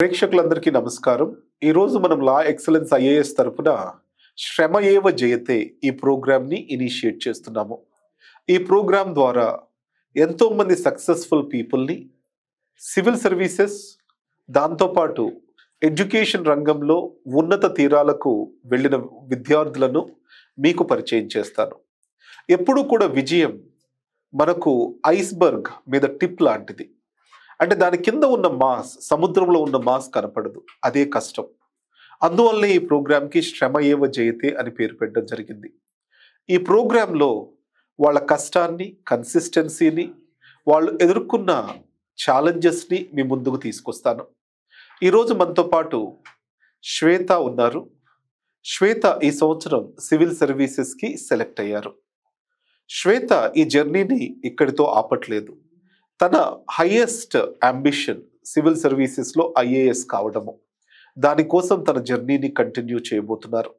ప్రేక్షకులందరికీ నమస్కారం ఈరోజు మనం లా ఎక్సలెన్స్ ఐఏఎస్ తరఫున శ్రమ ఏవ జయతే ఈ ప్రోగ్రామ్ని ఇనిషియేట్ చేస్తున్నాము ఈ ప్రోగ్రాం ద్వారా ఎంతోమంది సక్సెస్ఫుల్ పీపుల్ని సివిల్ సర్వీసెస్ దాంతోపాటు ఎడ్యుకేషన్ రంగంలో ఉన్నత తీరాలకు వెళ్ళిన విద్యార్థులను మీకు పరిచయం చేస్తాను ఎప్పుడూ కూడా విజయం మనకు ఐస్బర్గ్ మీద టిప్ లాంటిది అంటే దాని కింద ఉన్న మాస్ సముద్రంలో ఉన్న మాస్ కనపడదు అదే కష్టం అందువల్లే ఈ ప్రోగ్రాంకి శ్రమ ఏవ జయతే అని పేరు పెట్టడం జరిగింది ఈ ప్రోగ్రాంలో వాళ్ళ కష్టాన్ని కన్సిస్టెన్సీని వాళ్ళు ఎదుర్కొన్న ఛాలెంజెస్ని మీ ముందుకు తీసుకొస్తాను ఈరోజు మనతో పాటు శ్వేత ఉన్నారు శ్వేత ఈ సంవత్సరం సివిల్ సర్వీసెస్కి సెలెక్ట్ అయ్యారు శ్వేత ఈ జర్నీని ఇక్కడితో ఆపట్లేదు తన హయ్యెస్ట్ అంబిషన్ సివిల్ సర్వీసెస్లో ఐఏఎస్ కావడము దానికోసం తన జర్నీని కంటిన్యూ చేయబోతున్నారు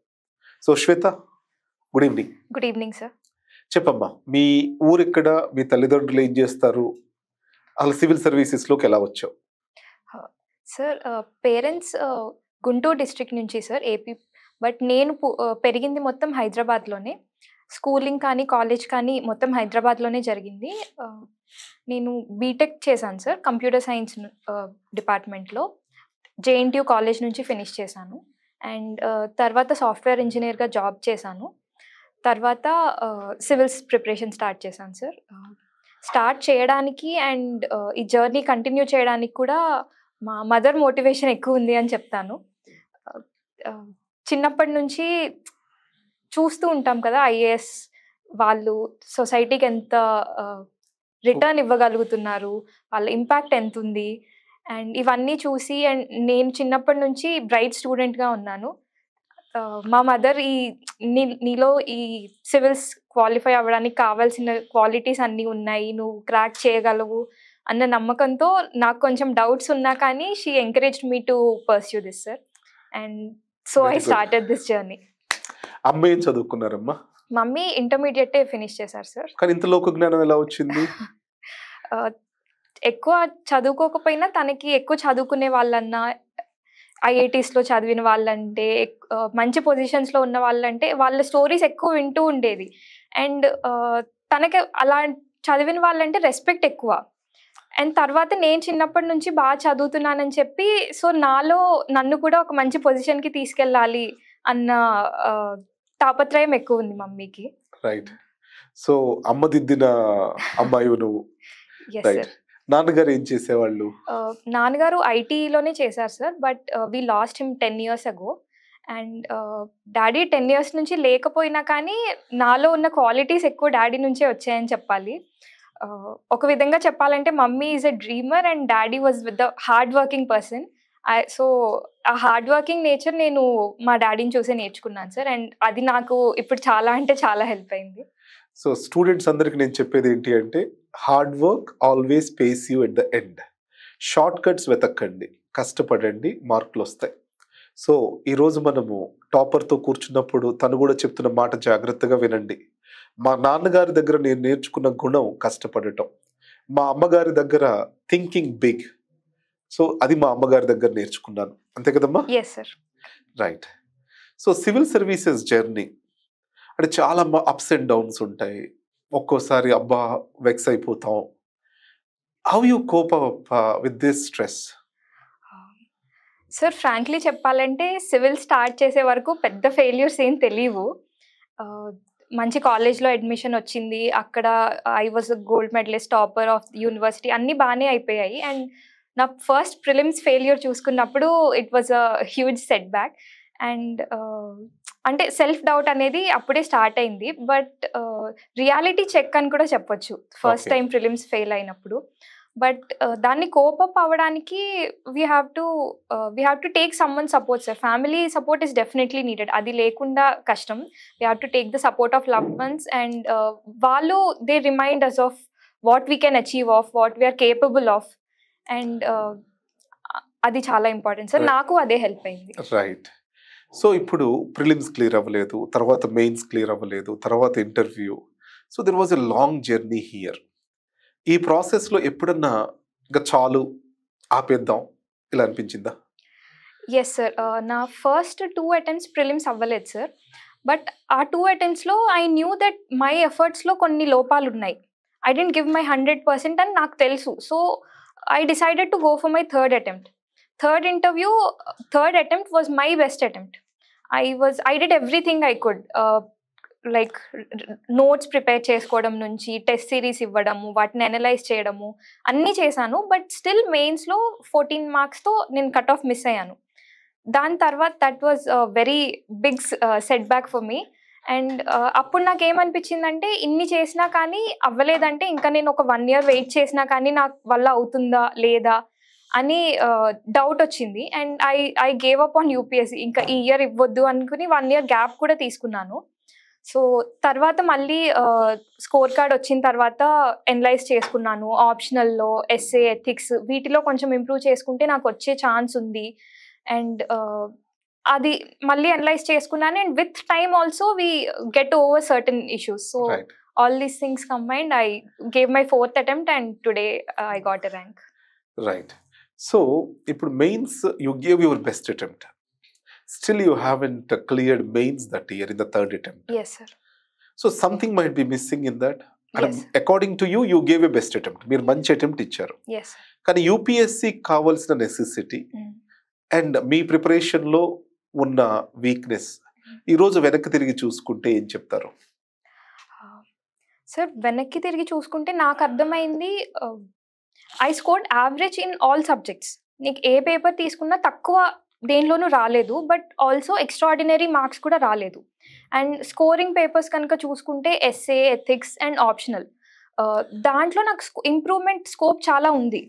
so Shweta good evening good evening sir చెప్పమ్మా మీ ఊరెక్కడ మీ తల్లిదండ్రులు ఏం చేస్తారు అలా సివిల్ సర్వీసెస్లోకి ఎలా వచ్చావు sir uh, parents uh, uh, Guntur district నుంచి సార్ ఏపీ బట్ నేను పెరిగింది మొత్తం హైదరాబాద్లోనే స్కూలింగ్ కానీ కాలేజ్ కానీ మొత్తం హైదరాబాద్లోనే జరిగింది నేను బీటెక్ చేశాను సార్ కంప్యూటర్ సైన్స్ డిపార్ట్మెంట్లో జేఎన్టీయూ కాలేజ్ నుంచి ఫినిష్ చేశాను అండ్ తర్వాత సాఫ్ట్వేర్ ఇంజనీర్గా జాబ్ చేశాను తర్వాత సివిల్స్ ప్రిపరేషన్ స్టార్ట్ చేశాను సార్ స్టార్ట్ చేయడానికి అండ్ ఈ జర్నీ కంటిన్యూ చేయడానికి కూడా మా మదర్ మోటివేషన్ ఎక్కువ ఉంది అని చెప్తాను చిన్నప్పటి నుంచి చూస్తూ ఉంటాం కదా ఐఏఎస్ వాళ్ళు సొసైటీకి ఎంత రిటర్న్ ఇవ్వగలుగుతున్నారు వాళ్ళ ఇంపాక్ట్ ఎంత ఉంది అండ్ ఇవన్నీ చూసి అండ్ నేను చిన్నప్పటి నుంచి బ్రైట్ స్టూడెంట్గా ఉన్నాను మా మదర్ ఈ నీ నీలో ఈ సివిల్స్ క్వాలిఫై అవ్వడానికి కావాల్సిన క్వాలిటీస్ అన్నీ ఉన్నాయి నువ్వు క్రాక్ చేయగలవు అన్న నమ్మకంతో నాకు కొంచెం డౌట్స్ ఉన్నా కానీ she encourage me to pursue this sir and so I started this journey అమ్మాయి ఏం చదువుకున్నారమ్మా మమ్మీ ఇంటర్మీడియట్ ఫినిష్ చేశారు సార్ కానీ ఇంత లోక జ్ఞానం ఎలా వచ్చింది ఎక్కువ చదువుకోకపోయినా తనకి ఎక్కువ చదువుకునే వాళ్ళన్నా లో చదివిన వాళ్ళంటే మంచి పొజిషన్స్ లో ఉన్న వాళ్ళంటే వాళ్ళ స్టోరీస్ ఎక్కువ వింటూ ఉండేది అండ్ తనకి అలా చదివిన వాళ్ళంటే రెస్పెక్ట్ ఎక్కువ అండ్ తర్వాత నేను చిన్నప్పటి నుంచి బాగా చదువుతున్నానని చెప్పి సో నాలో నన్ను కూడా ఒక మంచి పొజిషన్కి తీసుకెళ్ళాలి అన్న తాపత్రయం ఎక్కువ ఉంది మమ్మీకి రైట్ సో అమ్మ దిద్దిన అమ్మాయి నువ్వు నాన్నగారు ఏం చేసేవాళ్ళు uh, నాన్నగారు ఐటీలోనే చేశారు sir but we lost him ten years ago and daddy ten years నుంచి లేకపోయినా కానీ నాలో ఉన్న క్వాలిటీస్ ఎక్కువ డాడీ నుంచే వచ్చాయని చెప్పాలి uh, ఒక విధంగా చెప్పాలంటే mummy is a dreamer and daddy was with the hard working person so ఆ హార్డ్ వర్కింగ్ నేచర్ నేను మా డాడీని చూసే నేర్చుకున్నాను సార్ అండ్ అది నాకు ఇప్పుడు చాలా అంటే చాలా హెల్ప్ అయింది సో స్టూడెంట్స్ అందరికి నేను చెప్పేది ఏంటి అంటే hard work always pays you at the end short cuts వెతక్కండి కష్టపడండి మార్కులు వస్తాయి సో ఈరోజు మనము టాపర్తో కూర్చున్నప్పుడు తను కూడా చెప్తున్న మాట జాగ్రత్తగా వినండి మా నాన్నగారి దగ్గర నేను నేర్చుకున్న గుణం కష్టపడటం మా అమ్మగారి దగ్గర థింకింగ్ బిగ్ సో అది మా అమ్మగారి దగ్గర నేర్చుకున్నాను అంతే కదమ్మా sir right so civil services journey అంటే చాలా అప్స్ అండ్ డౌన్స్ ఉంటాయి ఒక్కోసారి అబ్బా వెక్స్ అయిపోతాం how you cope up with this stress sir frankly చెప్పాలంటే సివిల్ స్టార్ట్ చేసే వరకు పెద్ద ఫెయిల్యూర్స్ ఏం తెలియవు uh, మంచి కాలేజ్లో అడ్మిషన్ వచ్చింది అక్కడ I was gold medallist topper of university అన్నీ బాగానే అయిపోయాయి అండ్ నా ఫస్ట్ ప్రిలిమ్స్ ఫెయిల్యూర్ చూసుకున్నప్పుడు it was a huge setback and అంటే సెల్ఫ్ డౌట్ అనేది అప్పుడే స్టార్ట్ అయింది బట్ రియాలిటీ చెక్ అని కూడా చెప్పొచ్చు ఫస్ట్ టైం ప్రిలిమ్స్ ఫెయిల్ అయినప్పుడు బట్ uh, దాన్ని కోపప్ అవ్వడానికి we have to we have to take someone support sir family support is definitely needed అది లేకుండా కష్టం we have to take the support of love ones and వాళ్ళు they remind us of what we can achieve of what we are capable of and అది చాలా important sir నాకు అదే help అయింది right so ఇప్పుడు ప్రిలిమ్స్ క్లియర్ అవ్వలేదు తర్వాత mains clear అవ్వలేదు తర్వాత interview so there was a long journey here ఈ ప్రాసెస్లో ఎప్పుడన్నా ఇంకా చాలు ఆపేద్దాం ఇలా అనిపించిందా ఎస్ సార్ నా ఫస్ట్ టూ అటెంప్ట్స్ ప్రిలిమ్స్ అవ్వలేదు సార్ బట్ ఆ టూ అటెంప్ట్స్లో ఐ న్యూ దట్ మై ఎఫర్ట్స్లో కొన్ని లోపాలు ఉన్నాయి I didn't give my hundred percent అని నాకు తెలుసు so I decided to go for my third attempt third interview third attempt was my best attempt I was I did everything I could like notes prepare చేసుకోవడం నుంచి test series ఇవ్వడము వాటిని analyse చేయడము అన్నీ చేశాను బట్ స్టిల్ మెయిన్స్లో fourteen మార్క్స్తో నేను కట్ ఆఫ్ మిస్ అయ్యాను దాని తర్వాత that was very big setback for me and అప్పుడు నాకు ఏమనిపించిందంటే ఇన్ని చేసినా కానీ అవ్వలేదంటే ఇంకా నేను ఒక వన్ ఇయర్ వెయిట్ చేసినా కానీ నా వల్ల అవుతుందా లేదా అని డౌట్ వచ్చింది and I I gave up on UPSC ఇంకా ఈ ఇయర్ ఇవ్వద్దు అనుకుని వన్ ఇయర్ గ్యాప్ కూడా తీసుకున్నాను సో తర్వాత మళ్ళీ స్కోర్ కార్డ్ వచ్చిన తర్వాత ఎనలైజ్ చేసుకున్నాను ఆప్షనల్లో ఎస్ఏ ఎథిక్స్ వీటిలో కొంచెం ఇంప్రూవ్ చేసుకుంటే నాకు వచ్చే ఛాన్స్ ఉంది అండ్ అది మళ్ళీ అనలైజ్ చేసుకున్నాను and with time also we get over certain issues so all these things combined I gave my fourth attempt and today I got a rank right so ఇప్పుడు mains you gave your best attempt still you haven't cleared mains that year in the third attempt yes sir so something might be missing in that according to you you gave a best attempt మీరు మంచి attempt ఇచ్చారు కానీ UPSC కావాల్సిన necessity and hmm. మీ ప్రిపరేషన్లో ఉన్న weakness ఈరోజు వెనక్కి తిరిగి చూసుకుంటే ఏం చెప్తారు సార్ వెనక్కి తిరిగి చూసుకుంటే నాకు అర్థమైంది I score average in all subjects నీకు ఏ పేపర్ తీసుకున్నా తక్కువ దేనిలోనూ రాలేదు బట్ ఆల్సో ఎక్స్ట్రాడినరీ మార్క్స్ కూడా రాలేదు అండ్ స్కోరింగ్ పేపర్స్ కనుక చూసుకుంటే ఎస్ఏ ఎథిక్స్ అండ్ ఆప్షనల్ దాంట్లో నాకు ఇంప్రూవ్మెంట్ స్కోప్ చాలా ఉంది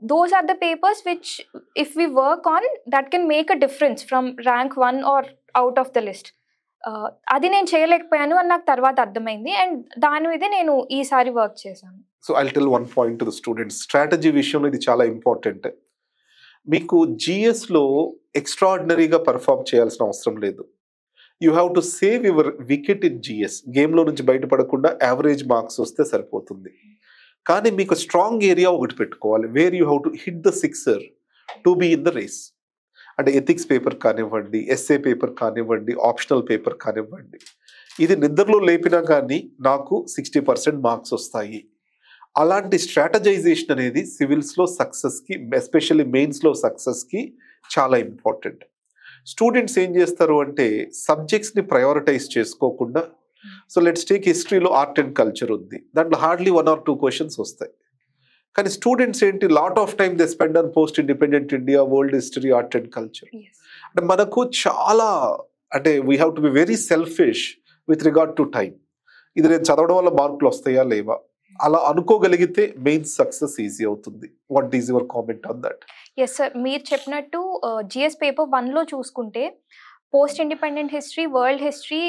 those are the papers which if we work on that can make a difference from rank one or out of the list uh, అది నేను చేయలేకపోయాను అని నాకు తర్వాత అర్థమైంది అండ్ దాని మీదే నేను ఈసారి వర్క్ చేశాను so I tell one point to the students strategy విషయంలో ఇది చాలా ఇంపార్టెంట్ మీకు జిఎస్లో ఎక్స్ట్రాడినరీగా పర్ఫామ్ చేయాల్సిన అవసరం లేదు you have to save your wicket in GS గేమ్లో నుంచి బయటపడకుండా యావరేజ్ మార్క్స్ వస్తే సరిపోతుంది కానీ మీకు స్ట్రాంగ్ ఏరియా ఒకటి పెట్టుకోవాలి where you how to hit the sixer to be in the race అంటే ఎథిక్స్ పేపర్ కానివ్వండి ఎస్ఏ పేపర్ కానివ్వండి ఆప్షనల్ పేపర్ కానివ్వండి ఇది నిద్రలో లేపినా కానీ నాకు సిక్స్టీ పర్సెంట్ మార్క్స్ వస్తాయి అలాంటి స్ట్రాటజైజేషన్ అనేది సివిల్స్లో సక్సెస్కి ఎస్పెషల్లీ మెయిన్స్లో సక్సెస్కి చాలా ఇంపార్టెంట్ స్టూడెంట్స్ ఏం చేస్తారు అంటే సబ్జెక్ట్స్ని ప్రయారిటైజ్ చేసుకోకుండా సో లెట్స్ టేక్ హిస్టరీలో ఆర్ట్ అండ్ కల్చర్ ఉంది దాంట్లో hardly one or two questions వస్తాయి కానీ స్టూడెంట్స్ ఏంటి lot of time they spend on post independent India world history art and culture అంటే మనకు చాలా అంటే we have to be very selfish with regard to time ఇది నేను చదవడం వల్ల మార్కులు వస్తాయా లేవా అలా అనుకోగలిగితే మెయిన్ సక్సెస్ ఈజీ అవుతుంది what is your comment on that yes sir మీరు చెప్పినట్టు జిఎస్ పేపర్ వన్లో చూసుకుంటే post independent history world history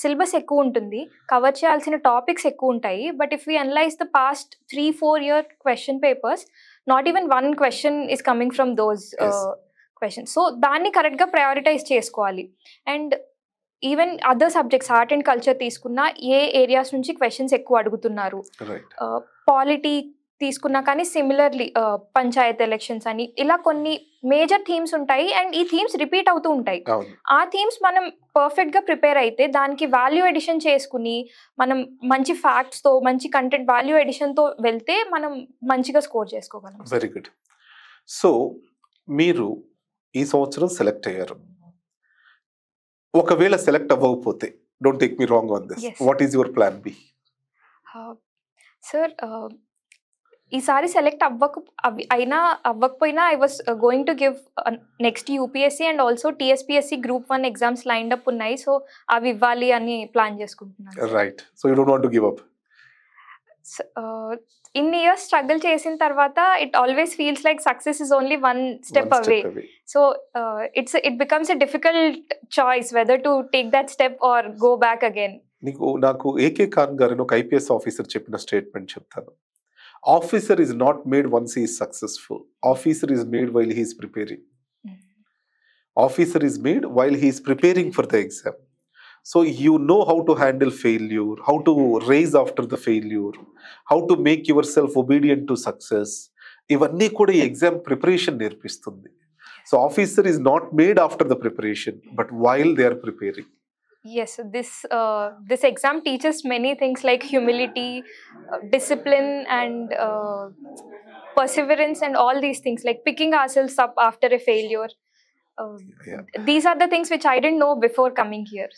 syllabus ఎక్కువ ఉంటుంది కవర్ చేయాల్సిన టాపిక్స్ ఎక్కువ ఉంటాయి but if we analyse the past three four year question papers not even one question is coming from those question so దాన్ని కరెక్ట్గా prioritise చేసుకోవాలి and even other subjects art and culture తీసుకున్నా ఏ areas నుంచి questions ఎక్కువ అడుగుతున్నారు polity తీసుకున్నా కానీ సిమిలర్లీ పంచాయత్ ఎలక్షన్స్ అని ఇలా కొన్ని మేజర్ థీమ్స్ ఉంటాయి అండ్ ఈ థీమ్స్ రిపీట్ అవుతూ ఉంటాయి ఆ థీమ్స్ మనం పర్ఫెక్ట్ గా ప్రిపేర్ అయితే దానికి వాల్యూ ఎడిషన్ చేసుకుని మనం మంచి ఫ్యాక్ట్స్ తో మంచి కంటెంట్ వాల్యూ ఎడిషన్ తో వెళ్తే మనం మంచిగా స్కోర్ చేసుకోగలం వెరీ గుడ్ సో మీరు ఈ సంవత్సరం సెలెక్ట్ అయ్యారు ఒకవేళ సెలెక్ట్ అవ్వకపోతే don't take me wrong on this what is your plan B sir ఈసారి సెలెక్ట్ అవ్వక అయినా అవ్వకపోయినా I was going to give next UPSC and also TSPSC group one exams line up ఉన్నాయి సో అవి ఇవ్వాలి అని ప్లాన్ చేసుకుంటున్నాను right so you don't want to give up ఇన్ని ఇయర్స్ స్ట్రగుల్ చేసిన తర్వాత it always feels like success is only one step away so it's it becomes a difficult choice whether to take that step or go back again నీకు నాకు AK Khan గారు ఒక IPS officer చెప్పిన statement చెప్తాను officer is not made once is successful officer is made while he is preparing officer is made while he is preparing for the exam so you know how to handle failure how to raise after the failure how to make yourself obedient to success ఇవన్నీ కూడా ఈ exam preparation నేర్పిస్తుంది so officer is not made after the preparation but while they are preparing Yes, this uh, this exam teaches many things like humility, uh, discipline, and uh, perseverance, and all these things like picking ourselves up after a failure. Um, these are the things which I didn't know before coming here.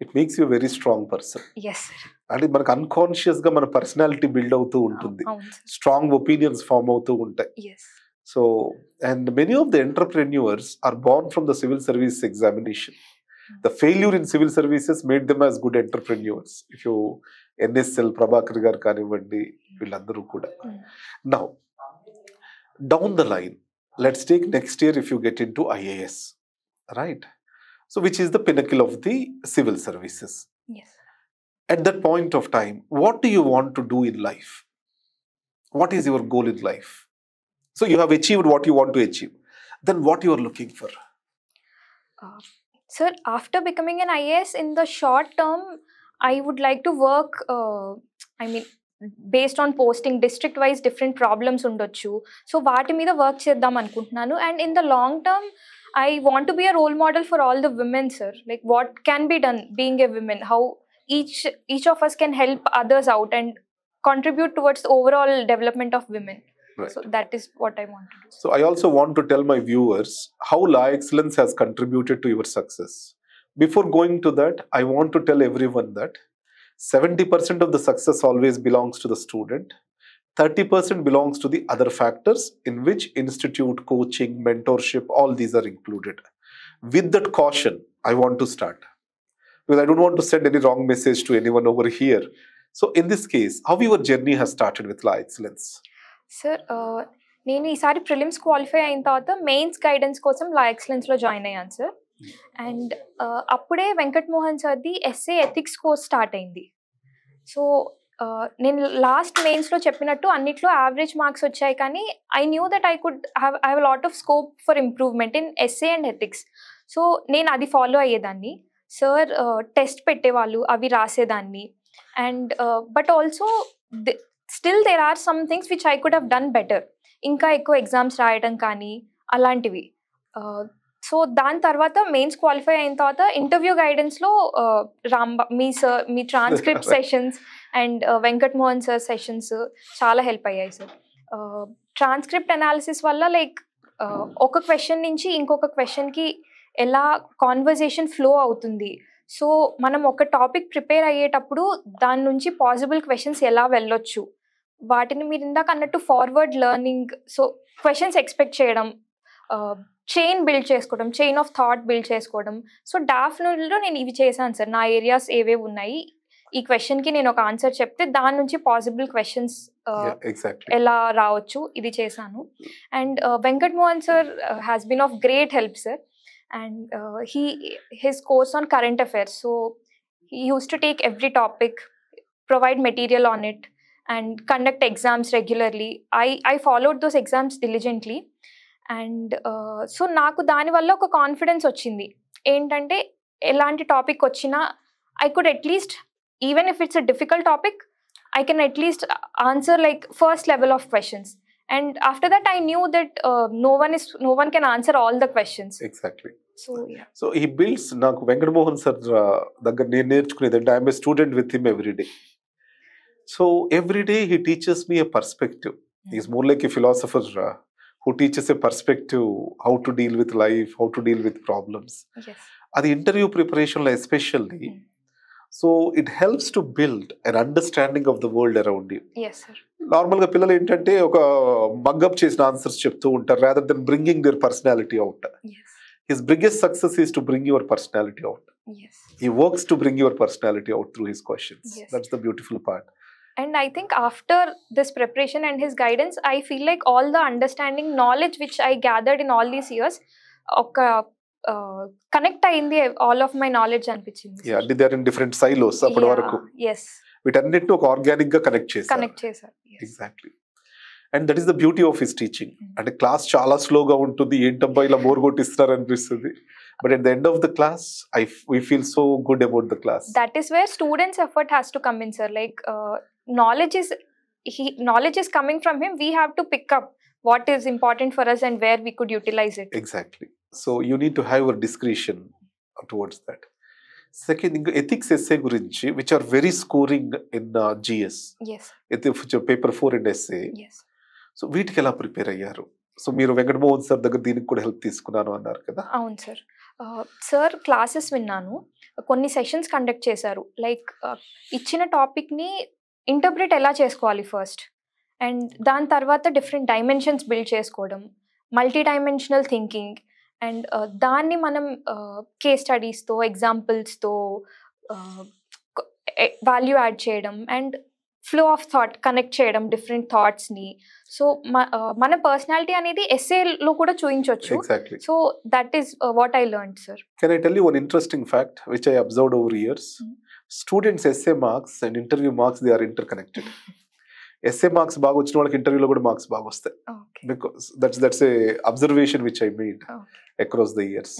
It makes you a very strong person. Yes, And it makes unconscious personality build out to uh, strong opinions form out to Yes. So, and many of the entrepreneurs are born from the civil service examination. The failure in civil services made them as good entrepreneurs. If you NSL, Prabhakar Kanivandi, Vilandru Kuda. Now, down the line, let's take next year if you get into IAS, right? So, which is the pinnacle of the civil services? Yes. At that point of time, what do you want to do in life? What is your goal in life? So, you have achieved what you want to achieve. Then, what you are looking for? Uh, Sir, after becoming an IS, in the short term, I would like to work, uh, I mean, based on posting, district-wise different problems under undochu. So, vaati me the work cheddam ankuntnanu. And in the long term, I want to be a role model for all the women, sir. Like, what can be done being a woman? How each, each of us can help others out and contribute towards the overall development of women? Right. So that is what I want to do. So I also want to tell my viewers how La Excellence has contributed to your success. Before going to that, I want to tell everyone that 70% of the success always belongs to the student. 30% belongs to the other factors in which institute, coaching, mentorship, all these are included. With that caution, I want to start. Because I don't want to send any wrong message to anyone over here. So in this case, how your journey has started with La Excellence? Sir uh, నేను ఈసారి prelims qualify అయిన తర్వాత mains guidance కోసం La ఎక్సలెన్స్లో join అయ్యాను sir and hmm. uh, అప్పుడే వెంకట్ మోహన్ సార్ది SA ethics course start అయింది సో uh, నేను లాస్ట్ మెయిన్స్లో చెప్పినట్టు అన్నిట్లో యావరేజ్ మార్క్స్ వచ్చాయి కానీ I knew that I could have I have lot of scope for improvement in SA and ethics so నేను అది ఫాలో అయ్యేదాన్ని సార్ టెస్ట్ పెట్టేవాళ్ళు అవి రాసేదాన్ని and but also still there are some things which I could హ్ done better ఇంకా ఎక్కువ exams రాయడం కానీ అలాంటివి సో దాని తర్వాత మెయిన్స్ క్వాలిఫై అయిన తర్వాత ఇంటర్వ్యూ గైడెన్స్లో రాంబా మీ సార్ మీ transcript sessions and Venkat Mohan sir sessions చాలా హెల్ప్ అయ్యాయి సార్ ట్రాన్స్క్రిప్ట్ అనాలిసిస్ వల్ల లైక్ ఒక క్వశ్చన్ నుంచి ఇంకొక క్వశ్చన్కి ఎలా కాన్వర్జేషన్ ఫ్లో అవుతుంది సో మనం ఒక టాపిక్ ప్రిపేర్ అయ్యేటప్పుడు దాని నుంచి పాసిబుల్ క్వశ్చన్స్ ఎలా వెళ్ళొచ్చు వాటిని మీరు ఇందాక అన్నట్టు forward learning so questions expect చేయడం చైన్ బిల్డ్ చేసుకోవడం చైన్ ఆఫ్ థాట్ బిల్డ్ చేసుకోవడం సో డాఫ్నూల్లో నేను ఇవి చేశాను సార్ నా ఏరియాస్ ఏవేవి ఉన్నాయి ఈ క్వశ్చన్కి నేను ఒక ఆన్సర్ చెప్తే దాని నుంచి పాసిబుల్ క్వశ్చన్స్ ఎలా రావచ్చు ఇది చేశాను and Venkat Mohan sir has been of great help sir and he his course on current affairs so he used to take every topic provide material on it and conduct exams regularly I I followed those exams diligently. And so uh, నాకు దానివల్ల ఒక confidence వచ్చింది ఏంటంటే ఎలాంటి topic వచ్చినా I could at least even if it's a difficult topic I can at least answer like first level of questions and after that I knew that no one is no one can answer all the questions exactly so so ఈ బిల్స్ నాకు Venkatamohan sir uh, దగ్గర నేను నేర్చుకునేది అంటే I'm a student with him every day So every day he teaches me a perspective. He's more like a philosopher uh, who teaches a perspective, how to deal with life, how to deal with problems. Yes. At the interview preparation, especially, mm. So it helps to build an understanding of the world around you normal గా పిల్లలు ఏంటంటే ఒక mug up చేసిన answers చెప్తూ ఉంటారు rather than bringing your personality out his biggest success is to bring your personality out he works to bring your personality out through his questions that's the beautiful part and I think after this preparation and his guidance I feel like all the understanding knowledge which I gathered in all these years ఒక connect అయింది all of my knowledge అనిపించింది there in different silos అప్పటి వరకు yes వీటన్నిటిని ఒక organic గా connect చేశారు connect చేశారు exactly and that is the beauty of his teaching అంటే క్లాస్ చాలా స్లోగా ఉంటుంది ఏంటబ్బా ఇలా బోర్ కొట్టిస్తున్నారు అనిపిస్తుంది but at the end of the class I we feel so good about the class that is where students effort has to come in sir like knowledge is he knowledge is coming from him we have to pick up what is important for us and where we could utilize it exactly so you need to have a discretion towards that second ఇంకా ethics SA గురించి which are very scoring in GS paper four and SA so వీటికి ఎలా prepare అయ్యారు so మీరు వెంకటమోహన్ sir దగ్గర దీనికి కూడా help తీసుకున్నాను అన్నారు కదా అవును సార్ సార్ క్లాసెస్ విన్నాను కొన్ని సెషన్స్ కండక్ట్ చేశారు లైక్ ఇచ్చిన టాపిక్ని ఇంటర్ప్రిట్ ఎలా చేసుకోవాలి ఫస్ట్ అండ్ దాని తర్వాత డిఫరెంట్ డైమెన్షన్స్ బిల్డ్ చేసుకోవడం మల్టీ డైమెన్షనల్ థింకింగ్ అండ్ దాన్ని మనం కేస్ స్టడీస్తో ఎగ్జాంపుల్స్తో వాల్యూ యాడ్ చేయడం and flow of thought connect చేయడం డిఫరెంట్ థాట్స్ని సో మన పర్సనాలిటీ అనేది ఎస్ఏలో కూడా చూపించవచ్చు so that is what I learn sir can I tell you one interesting fact which I observe over years students SA marks and interview marks they are interconnected SA marks బాగా వచ్చిన వాళ్ళకి ఇంటర్వ్యూలో కూడా marks బాగా వస్తాయి that's that's a observation which I made across the years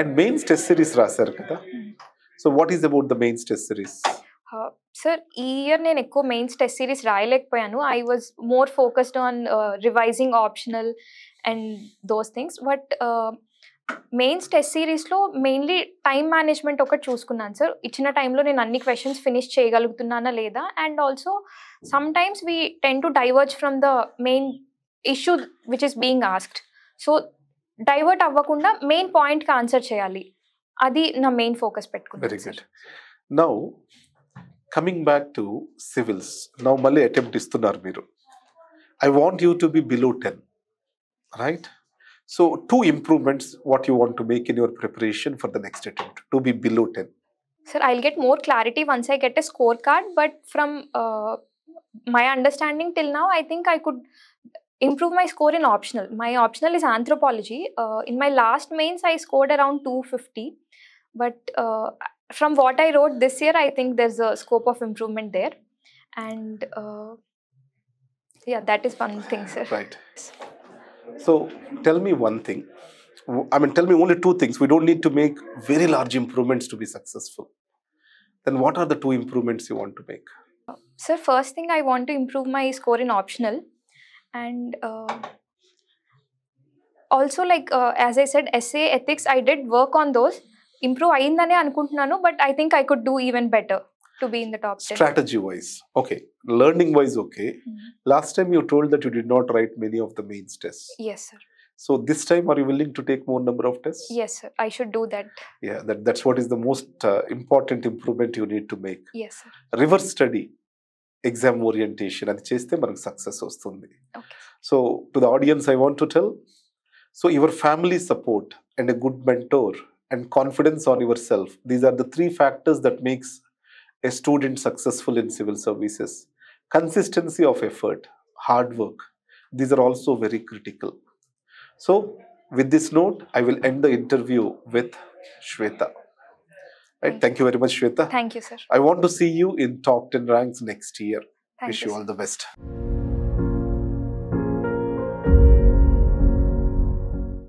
and mains test series రాశారు కదా so what is about the mains test series sir ఈ ఇయర్ నేను ఎక్కువ మెయిన్స్ టెస్ట్ సిరీస్ రాయలేకపోయాను I was more focused on revising optional and those things but mains test సిరీస్లో mainly time management ఒకటి చూసుకున్నాను sir ఇచ్చిన టైంలో నేను అన్ని క్వశ్చన్స్ ఫినిష్ చేయగలుగుతున్నానా లేదా and also sometimes we tend to diverge from the main issue which is being asked so divert అవ్వకుండా మెయిన్ పాయింట్కి ఆన్సర్ చేయాలి అది నా మెయిన్ ఫోకస్ పెట్టుకున్నాను coming back to civils now మళ్ళీ అటెంప్ట్ ఇస్తున్నారు మీరు I want you to be below ten right So two improvements what you want to make in your preparation for the next attempt to be below 10. Sir, I'll get more clarity once I get a scorecard. But from uh, my understanding till now, I think I could improve my score in optional. My optional is anthropology. Uh, in my last mains, I scored around 250. But uh, from what I wrote this year, I think there's a scope of improvement there. And uh, yeah, that is one thing, sir. Right. So tell me one thing. I mean, tell me only two things. We don't need to make very large improvements to be successful. Then what are the two improvements you want to make? Sir, first thing I want to improve my score in optional. And uh, also like uh, as I said, essay, ethics, I did work on those. Improve ayindane anukuntunnanu, but I think I could do even better to be in the top 10. Strategy wise. Okay learning wise okay mm-hmm. last time you told that you did not write many of the mains tests yes sir so this time are you willing to take more number of tests yes sir i should do that yeah that, that's what is the most uh, important improvement you need to make yes sir reverse study exam orientation and chase manaku success ostundi okay so to the audience i want to tell so your family support and a good mentor and confidence on yourself these are the three factors that makes a student successful in civil services Consistency of effort, hard work, these are also very critical. So, with this note, I will end the interview with Shweta. Right. Thank you very much, Shweta. Thank you, sir. I want to see you in top 10 ranks next year. Thank Wish you, you all the best.